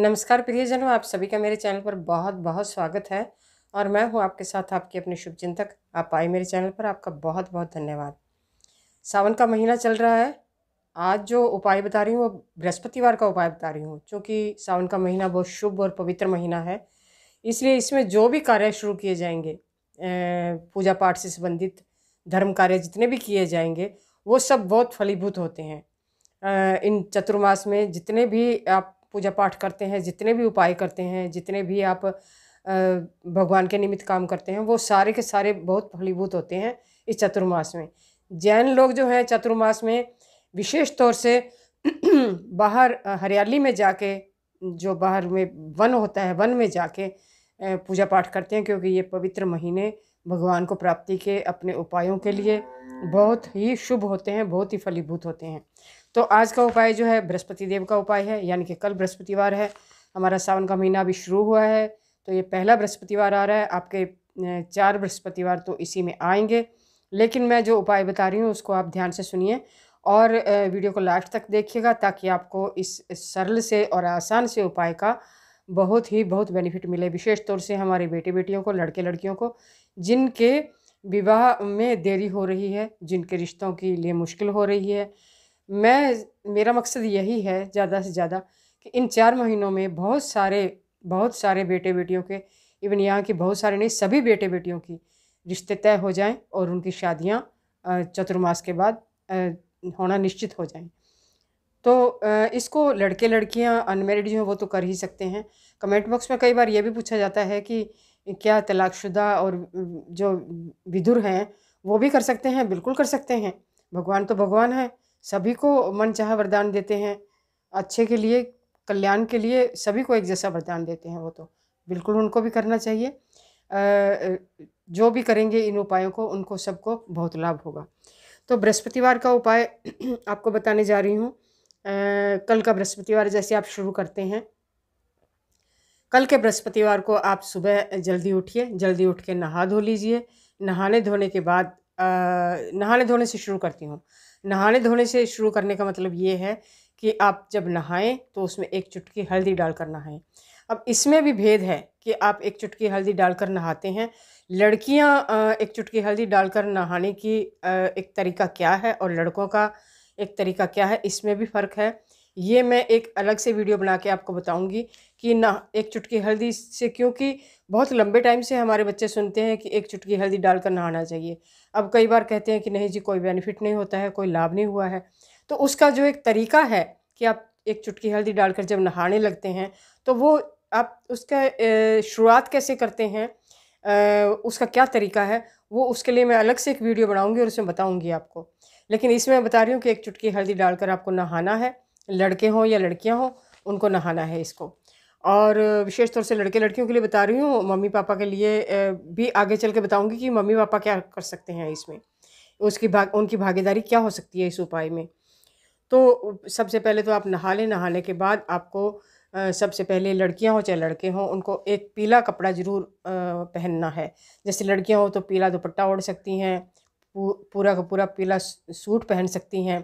नमस्कार प्रियजनों आप सभी का मेरे चैनल पर बहुत बहुत स्वागत है और मैं हूं आपके साथ आपके अपने शुभ चिंतक आप आए मेरे चैनल पर आपका बहुत बहुत धन्यवाद सावन का महीना चल रहा है आज जो उपाय बता रही हूँ वो बृहस्पतिवार का उपाय बता रही हूँ क्योंकि सावन का महीना बहुत शुभ और पवित्र महीना है इसलिए इसमें जो भी कार्य शुरू किए जाएंगे पूजा पाठ से संबंधित धर्म कार्य जितने भी किए जाएंगे वो सब बहुत फलीभूत होते हैं इन चतुर्मास में जितने भी आप पूजा पाठ करते हैं जितने भी उपाय करते हैं जितने भी आप भगवान के निमित्त काम करते हैं वो सारे के सारे बहुत फलीभूत होते हैं इस चतुर्मास में जैन लोग जो हैं चतुर्मास में विशेष तौर से बाहर हरियाली में जाके जो बाहर में वन होता है वन में जाके पूजा पाठ करते हैं क्योंकि ये पवित्र महीने भगवान को प्राप्ति के अपने उपायों के लिए बहुत ही शुभ होते हैं बहुत ही फलीभूत होते हैं तो आज का उपाय जो है बृहस्पति देव का उपाय है यानी कि कल बृहस्पतिवार है हमारा सावन का महीना अभी शुरू हुआ है तो ये पहला बृहस्पतिवार आ रहा है आपके चार बृहस्पतिवार तो इसी में आएंगे लेकिन मैं जो उपाय बता रही हूँ उसको आप ध्यान से सुनिए और वीडियो को लास्ट तक देखिएगा ताकि आपको इस सरल से और आसान से उपाय का बहुत ही बहुत बेनिफिट मिले विशेष तौर से हमारे बेटे बेटियों को लड़के लड़कियों को जिनके विवाह में देरी हो रही है जिनके रिश्तों के लिए मुश्किल हो रही है मैं मेरा मकसद यही है ज़्यादा से ज़्यादा कि इन चार महीनों में बहुत सारे बहुत सारे बेटे बेटियों के इवन यहाँ के बहुत सारे नहीं सभी बेटे बेटियों की रिश्ते तय हो जाएं और उनकी शादियाँ चतुर्मास के बाद होना निश्चित हो जाएं तो इसको लड़के लड़कियां अनमेरिड जो हैं वो तो कर ही सकते हैं कमेंट बॉक्स में कई बार ये भी पूछा जाता है कि क्या तलाकशुदा और जो विदुर हैं वो भी कर सकते हैं बिल्कुल कर सकते हैं भगवान तो भगवान है सभी को मन चाह वरदान देते हैं अच्छे के लिए कल्याण के लिए सभी को एक जैसा वरदान देते हैं वो तो बिल्कुल उनको भी करना चाहिए जो भी करेंगे इन उपायों को उनको सबको बहुत लाभ होगा तो बृहस्पतिवार का उपाय आपको बताने जा रही हूँ कल का बृहस्पतिवार जैसे आप शुरू करते हैं कल के बृहस्पतिवार को आप सुबह जल्दी उठिए जल्दी उठ के नहा धो लीजिए नहाने धोने के बाद आ, नहाने धोने से शुरू करती हूँ नहाने धोने से शुरू करने का मतलब ये है कि आप जब नहाएं तो उसमें एक चुटकी हल्दी डालकर नहाएं अब इसमें भी भेद है कि आप एक चुटकी हल्दी डालकर नहाते हैं लड़कियाँ एक चुटकी हल्दी डालकर नहाने की एक तरीका क्या है और लड़कों का एक तरीका क्या है इसमें भी फ़र्क है ये मैं एक अलग से वीडियो बना के आपको बताऊंगी कि ना एक चुटकी हल्दी से क्योंकि बहुत लंबे टाइम से हमारे बच्चे सुनते हैं कि एक चुटकी हल्दी डालकर नहाना चाहिए अब कई बार कहते हैं कि नहीं जी कोई बेनिफिट नहीं होता है कोई लाभ नहीं हुआ है तो उसका जो एक तरीका है कि आप एक चुटकी हल्दी डालकर जब नहाने लगते हैं तो वो आप उसका शुरुआत कैसे करते हैं उसका क्या तरीका है वो उसके लिए मैं अलग से एक वीडियो बनाऊँगी और उसमें बताऊँगी आपको लेकिन इसमें मैं बता रही हूँ कि एक चुटकी हल्दी डालकर आपको नहाना है लड़के हों या लड़कियाँ हों उनको नहाना है इसको और विशेष तौर से लड़के लड़कियों के लिए बता रही हूँ मम्मी पापा के लिए भी आगे चल के बताऊँगी कि मम्मी पापा क्या कर सकते हैं इसमें उसकी भाग उनकी भागीदारी क्या हो सकती है इस उपाय में तो सबसे पहले तो आप नहा लें नहाने के बाद आपको सबसे पहले लड़कियां हों चाहे लड़के हों उनको एक पीला कपड़ा ज़रूर पहनना है जैसे लड़कियां हों तो पीला दुपट्टा ओढ़ सकती हैं पूरा का पूरा पीला सूट पहन सकती हैं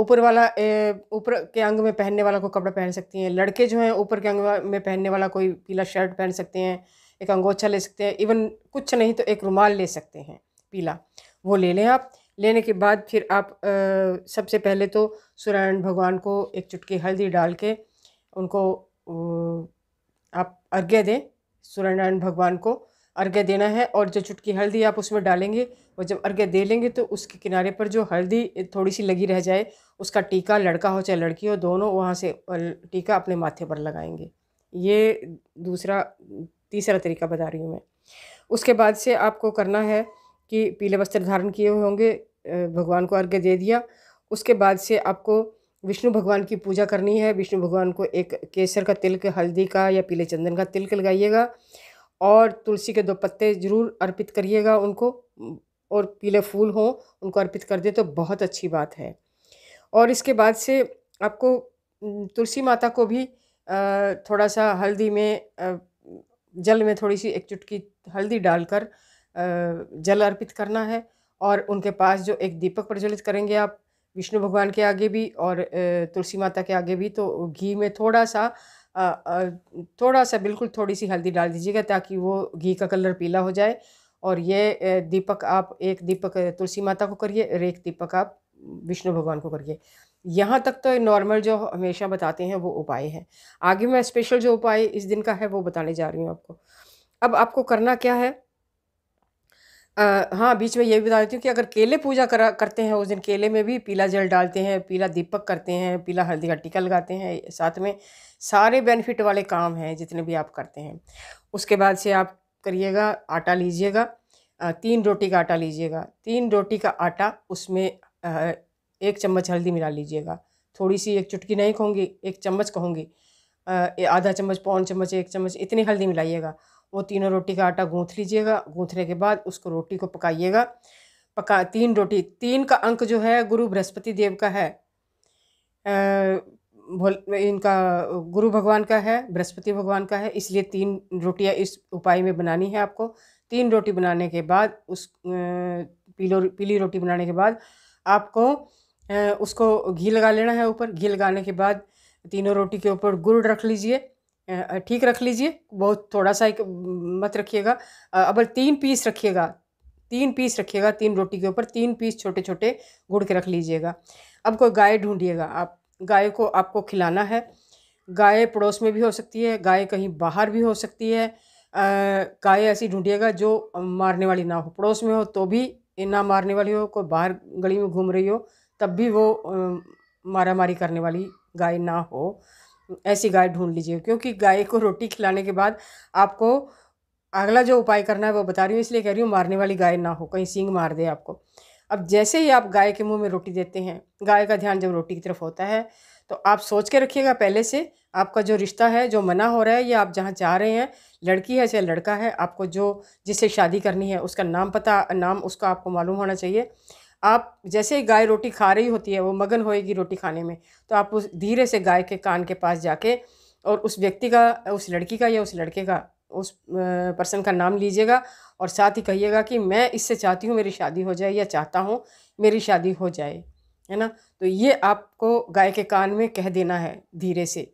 ऊपर वाला ऊपर के अंग में पहनने वाला को कपड़ा पहन सकती हैं लड़के जो हैं ऊपर के अंग में पहनने वाला कोई पीला शर्ट पहन सकते हैं एक अंगोछा ले सकते हैं इवन कुछ नहीं तो एक रुमाल ले सकते हैं पीला वो ले लें आप लेने के बाद फिर आप सबसे पहले तो सूर्यनारायण भगवान को एक चुटकी हल्दी डाल के उनको आप अर्घ्य दें सूर्यनारायण भगवान को अर्घ्य देना है और जो चुटकी हल्दी आप उसमें डालेंगे और जब अर्घ्य दे लेंगे तो उसके किनारे पर जो हल्दी थोड़ी सी लगी रह जाए उसका टीका लड़का हो चाहे लड़की हो दोनों वहाँ से टीका अपने माथे पर लगाएंगे ये दूसरा तीसरा तरीका बता रही हूँ मैं उसके बाद से आपको करना है कि पीले वस्त्र धारण किए हुए होंगे भगवान को अर्घ्य दे दिया उसके बाद से आपको विष्णु भगवान की पूजा करनी है विष्णु भगवान को एक केसर का तिलक हल्दी का या पीले चंदन का तिलक लगाइएगा और तुलसी के दो पत्ते ज़रूर अर्पित करिएगा उनको और पीले फूल हों उनको अर्पित कर दें तो बहुत अच्छी बात है और इसके बाद से आपको तुलसी माता को भी थोड़ा सा हल्दी में जल में थोड़ी सी एक चुटकी हल्दी डालकर जल अर्पित करना है और उनके पास जो एक दीपक प्रज्वलित करेंगे आप विष्णु भगवान के आगे भी और तुलसी माता के आगे भी तो घी में थोड़ा सा थोड़ा सा बिल्कुल थोड़ी सी हल्दी डाल दीजिएगा ताकि वो घी का कलर पीला हो जाए और ये दीपक आप एक दीपक तुलसी माता को करिए और एक दीपक आप विष्णु भगवान को करिए यहाँ तक तो नॉर्मल जो हमेशा बताते हैं वो उपाय हैं आगे मैं स्पेशल जो उपाय इस दिन का है वो बताने जा रही हूँ आपको अब आपको करना क्या है आ, हाँ बीच में ये भी बता देती हूँ कि अगर केले पूजा करा करते हैं उस दिन केले में भी पीला जल डालते हैं पीला दीपक करते हैं पीला हल्दी का टीका लगाते हैं साथ में सारे बेनिफिट वाले काम हैं जितने भी आप करते हैं उसके बाद से आप करिएगा आटा लीजिएगा तीन रोटी का आटा लीजिएगा तीन रोटी का आटा उसमें एक चम्मच हल्दी मिला लीजिएगा थोड़ी सी एक चुटकी नहीं कहूँगी एक चम्मच कहूँगी आधा चम्मच पौन चम्मच एक चम्मच इतनी हल्दी मिलाइएगा वो तीनों रोटी का आटा गूँथ लीजिएगा गूँथने के बाद उसको रोटी को पकाइएगा पका तीन रोटी तीन का अंक जो है गुरु बृहस्पति देव का है भोल इनका गुरु भगवान का है बृहस्पति भगवान का है इसलिए तीन रोटियां इस उपाय में बनानी है आपको तीन रोटी बनाने के बाद उस पीलो पीली रोटी बनाने के बाद आपको उसको घी लगा लेना है ऊपर घी लगाने के बाद तीनों रोटी के ऊपर गुड़ रख लीजिए ठीक रख लीजिए बहुत थोड़ा सा एक मत रखिएगा अब तीन पीस रखिएगा तीन पीस रखिएगा तीन रोटी के ऊपर तीन पीस छोटे छोटे गुड़ के रख लीजिएगा अब कोई गाय ढूंढिएगा आप गाय को आपको खिलाना है गाय पड़ोस में भी हो सकती है गाय कहीं बाहर भी हो सकती है गाय ऐसी ढूंढिएगा जो मारने वाली ना हो पड़ोस में हो तो भी ना मारने वाली हो कोई बाहर गली में घूम रही हो तब भी वो मारा मारी करने वाली गाय ना हो ऐसी गाय ढूंढ लीजिए क्योंकि गाय को रोटी खिलाने के बाद आपको अगला जो उपाय करना है वो बता रही हूँ इसलिए कह रही हूँ मारने वाली गाय ना हो कहीं सींग मार दे आपको अब जैसे ही आप गाय के मुंह में रोटी देते हैं गाय का ध्यान जब रोटी की तरफ होता है तो आप सोच के रखिएगा पहले से आपका जो रिश्ता है जो मना हो रहा है या आप जहाँ चाह रहे हैं लड़की है चाहे लड़का है आपको जो जिससे शादी करनी है उसका नाम पता नाम उसका आपको मालूम होना चाहिए आप जैसे ही गाय रोटी खा रही होती है वो मगन होएगी रोटी खाने में तो आप उस धीरे से गाय के कान के पास जाके और उस व्यक्ति का उस लड़की का या उस लड़के का उस पर्सन का नाम लीजिएगा और साथ ही कहिएगा कि मैं इससे चाहती हूँ मेरी शादी हो जाए या चाहता हूँ मेरी शादी हो जाए है ना तो ये आपको गाय के कान में कह देना है धीरे से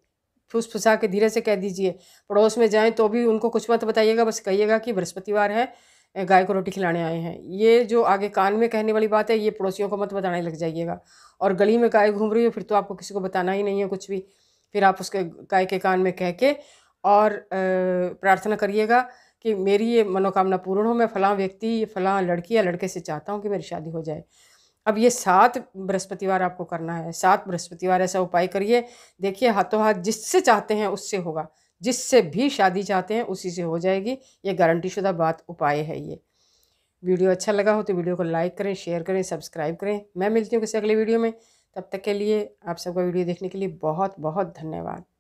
फुसफुसा के धीरे से कह दीजिए पड़ोस में जाएं तो भी उनको कुछ मत बताइएगा बस कहिएगा कि बृहस्पतिवार है गाय को रोटी खिलाने आए हैं ये जो आगे कान में कहने वाली बात है ये पड़ोसियों को मत बताने लग जाइएगा और गली में गाय घूम रही हो फिर तो आपको किसी को बताना ही नहीं है कुछ भी फिर आप उसके गाय के कान में कह के और प्रार्थना करिएगा कि मेरी ये मनोकामना पूर्ण हो मैं फलां व्यक्ति फलां लड़की या लड़के से चाहता हूँ कि मेरी शादी हो जाए अब ये सात बृहस्पतिवार आपको करना है सात बृहस्पतिवार ऐसा उपाय करिए देखिए हाथों हाथ जिससे चाहते हैं उससे होगा जिससे भी शादी चाहते हैं उसी से हो जाएगी ये गारंटीशुदा बात उपाय है ये वीडियो अच्छा लगा हो तो वीडियो को लाइक करें शेयर करें सब्सक्राइब करें मैं मिलती हूँ किसी अगले वीडियो में तब तक के लिए आप सबका वीडियो देखने के लिए बहुत बहुत धन्यवाद